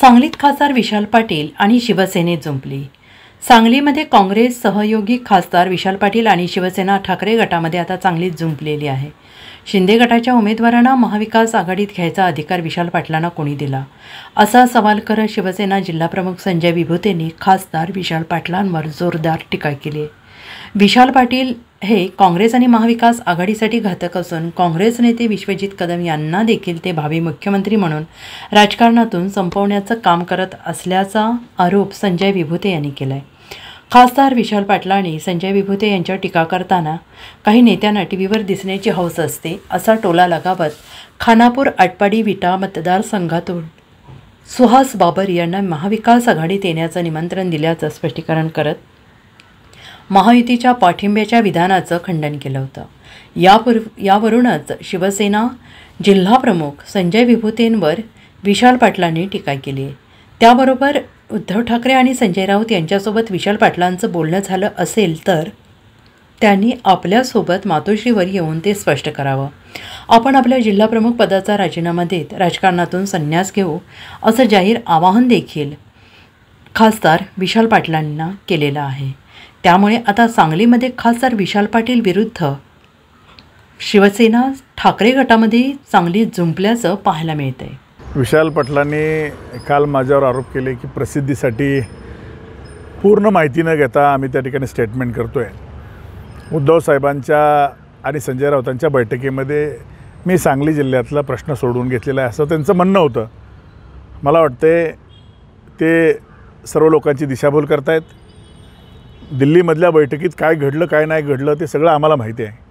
सांगलीत खासदार विशाल पाटील आणि शिवसेनेत जुंपली सांगलीमध्ये काँग्रेस सहयोगी खासदार विशाल पाटील आणि शिवसेना ठाकरे गटामध्ये आता चांगलीच जुंपलेली आहे शिंदे गटाच्या उमेदवारांना महाविकास आघाडीत घ्यायचा अधिकार विशाल पाटलांना कोणी दिला असा सवाल करत शिवसेना जिल्हाप्रमुख संजय विभूतेंनी खासदार विशाल पाटलांवर जोरदार टीका केली विशाल पाटील हे काँग्रेस आणि महाविकास आघाडीसाठी घातक असून काँग्रेस नेते विश्वजित कदम यांना देखील ते भावी मुख्यमंत्री म्हणून राजकारणातून संपवण्याचं काम करत असल्याचा आरोप संजय विभूते यांनी केला आहे खासदार विशाल पाटलांनी संजय विभूते यांच्या टीका करताना काही नेत्यांना टी व्हीवर दिसण्याची हौस असते असा टोला लगावत खानापूर आटपाडी विटा मतदारसंघातून सुहास बाबर यांना महाविकास आघाडीत येण्याचं निमंत्रण दिल्याचं स्पष्टीकरण करत महायुतीच्या पाठिंब्याच्या विधानाचं खंडन केलं होतं यापूर्व यावरूनच शिवसेना जिल्हाप्रमुख संजय विभूतेंवर विशाल पाटलांनी टीका केली आहे त्याबरोबर उद्धव ठाकरे आणि संजय राऊत यांच्यासोबत विशाल पाटलांचं बोलणं झालं असेल तर त्यांनी आपल्यासोबत मातोश्रीवर येऊन ते स्पष्ट करावं आपण आपल्या जिल्हाप्रमुख पदाचा राजीनामा देत राजकारणातून संन्यास घेऊ असं जाहीर आवाहन देखील खासदार विशाल पाटलांना केलेलं आहे त्यामुळे आता सांगलीमध्ये खासदार विशाल पाटील विरुद्ध शिवसेना ठाकरे गटामध्ये चांगली जुंपल्याचं पाहायला मिळतं आहे विशाल पाटलांनी काल माझ्यावर आरोप केले की प्रसिद्धीसाठी पूर्ण माहिती न घेता आम्ही त्या ठिकाणी स्टेटमेंट करतो आहे उद्धव साहेबांच्या आणि संजय राऊतांच्या बैठकीमध्ये मी सांगली जिल्ह्यातला प्रश्न सोडून घेतलेला आहे असं त्यांचं म्हणणं होतं मला वाटते ते सर्व लोकांची दिशाभूल करतायत दिल्लीमधल्या बैठकीत काय घडलं काय नाही घडलं ते सगळं आम्हाला माहिती आहे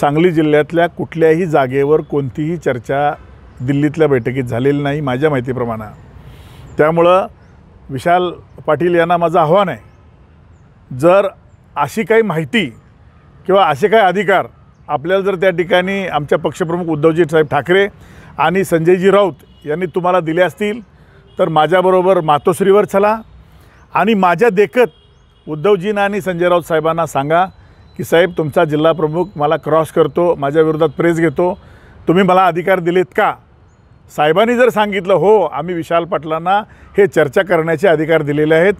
सांगली जिल्ह्यातल्या कुठल्याही जागेवर कोणतीही चर्चा दिल्लीतल्या बैठकीत झालेली नाही माझ्या माहितीप्रमाणे त्यामुळं विशाल पाटील यांना माझं आव्हान आहे जर अशी काही माहिती किंवा असे काही अधिकार आपल्याला जर त्या ठिकाणी आमच्या पक्षप्रमुख उद्धवजी साहेब ठाकरे आणि संजयजी राऊत यांनी तुम्हाला दिले असतील तर माझ्याबरोबर मातोश्रीवर चला आणि माझ्या देखत उद्धवजींना आणि संजय राऊत साहेबांना सांगा की साहेब तुमचा जिल्हा प्रमुख मला क्रॉस करतो माझ्या विरोधात प्रेस घेतो तुम्ही मला अधिकार दिलेत का साहेबांनी जर सांगितलं हो आम्ही विशाल पाटलांना हे चर्चा करण्याचे अधिकार दिलेले आहेत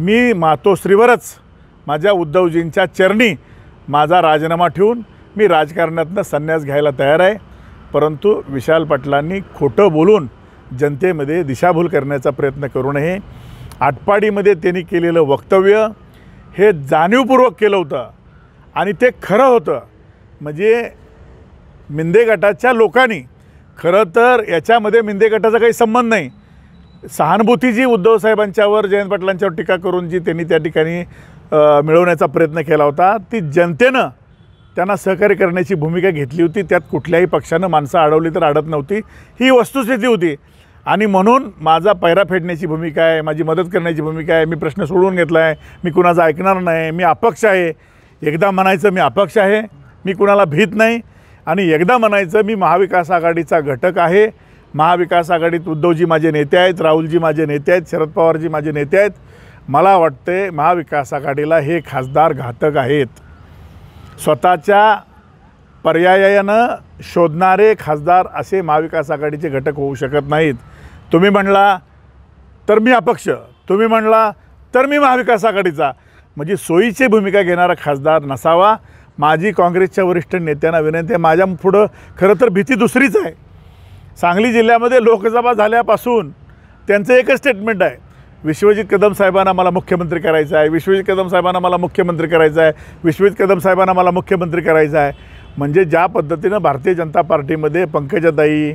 मी मातोश्रीवरच माझ्या उद्धवजींच्या चरणी माझा राजीनामा ठेवून मी राजकारणातनं संन्यास घ्यायला तयार आहे परंतु विशाल पाटलांनी खोटं बोलून जनतेमध्ये दिशाभूल करण्याचा प्रयत्न करू नये आटपाडीमध्ये त्यांनी केलेलं वक्तव्य हे जाणीवपूर्वक केलं होतं आणि ते खरं होतं म्हणजे मिंदे गटाच्या लोकांनी खरं तर याच्यामध्ये मिंदे गटाचा काही संबंध नाही सहानुभूती जी उद्धवसाहेबांच्यावर जयंत पाटलांच्यावर टीका करून जी त्यांनी त्या ठिकाणी मिळवण्याचा प्रयत्न केला होता ती जनतेनं त्यांना सहकार्य करण्याची भूमिका घेतली होती त्यात कुठल्याही पक्षानं माणसं अडवली तर अडत नव्हती ही वस्तुस्थिती होती आणि म्हणून माझा पैरा फेडण्याची भूमिका आहे माझी मदत करण्याची भूमिका आहे मी प्रश्न सोडवून घेतला आहे मी कुणाचा ऐकणार नाही मी अपक्ष आहे एकदा म्हणायचं मी अपक्ष आहे मी कुणाला भीत नाही आणि एकदा म्हणायचं मी महाविकास आघाडीचा घटक आहे महाविकास आघाडीत उद्धवजी माझे नेते आहेत राहुलजी माझे नेते आहेत शरद पवारजी माझे नेते आहेत मला वाटते महाविकास आघाडीला हे खासदार घातक आहेत स्वतःच्या पर्यायानं शोधणारे खासदार असे महाविकास आघाडीचे घटक होऊ शकत नाहीत तुम्ही म्हणला तर मी अपक्ष तुम्ही म्हणला तर मी महाविकास आघाडीचा म्हणजे सोयीची भूमिका घेणारा खासदार नसावा माझी काँग्रेसच्या वरिष्ठ नेत्यांना विनंती आहे माझ्या पुढं खरं तर भीती दुसरीच आहे सांगली जिल्ह्यामध्ये लोकसभा झाल्यापासून त्यांचं एकच स्टेटमेंट आहे विश्वजित कदम साहेबांना मला मुख्यमंत्री करायचं आहे विश्वजित कदम साहेबांना मला मुख्यमंत्री करायचं आहे विश्वजित कदम साहेबांना मला मुख्यमंत्री करायचं आहे म्हणजे ज्या पद्धतीनं भारतीय जनता पार्टीमध्ये पंकजाताई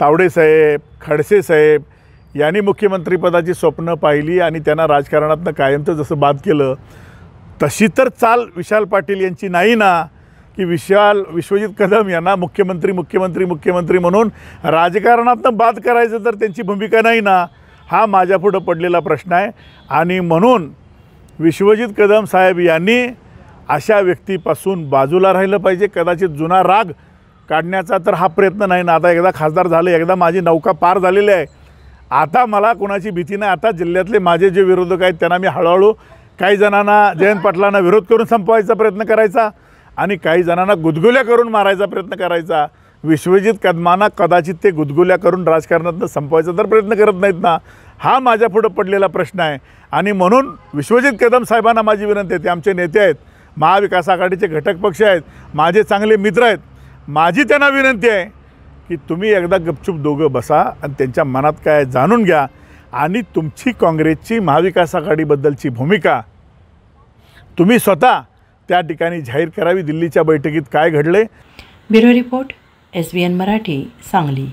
तावडे साहेब खडसे साहेब यांनी मुख्यमंत्रीपदाची स्वप्न पाहिली आणि त्यांना राजकारणातनं कायमचं जसं बाद केलं तशी तर चाल विशाल पाटील यांची नाही ना की विशाल विश्वजित कदम यांना मुख्यमंत्री मुख्यमंत्री मुख्यमंत्री म्हणून राजकारणातनं बाद करायचं तर त्यांची भूमिका नाही ना हा माझ्यापुढं पडलेला प्रश्न आहे आणि म्हणून विश्वजित कदम साहेब यांनी अशा व्यक्तीपासून बाजूला राहिलं पाहिजे कदाचित जुना राग काढण्याचा तर हा प्रयत्न नाही ना आता एकदा खासदार झाले एकदा माझी नौका पार झालेली आहे आता मला कोणाची भीती नाही आता जिल्ह्यातले माझे जे विरोधक आहेत त्यांना मी हळूहळू काही जणांना जयंत पाटलांना विरोध करून संपवायचा प्रयत्न करायचा आणि काही जणांना गुदगुल्या करून मारायचा प्रयत्न करायचा विश्वजित कदमांना कदाचित ते गुदगुल्या करून राजकारणात संपवायचा तर प्रयत्न करत नाहीत ना हा माझ्या पुढं पडलेला प्रश्न आहे आणि म्हणून विश्वजित कदम साहेबांना माझी विनंती आहे ते आमचे नेते आहेत महाविकास आघाडीचे घटक पक्ष आहेत माझे चांगले मित्र आहेत माझी त्यांना विनंती आहे की तुम्ही एकदा गपचूप दोघं बसा आणि त्यांच्या मनात काय जाणून घ्या आणि तुमची काँग्रेसची महाविकास आघाडीबद्दलची भूमिका तुम्ही स्वतः त्या ठिकाणी जाहीर करावी दिल्लीच्या बैठकीत काय घडले bureau report S B N Marathi Sangli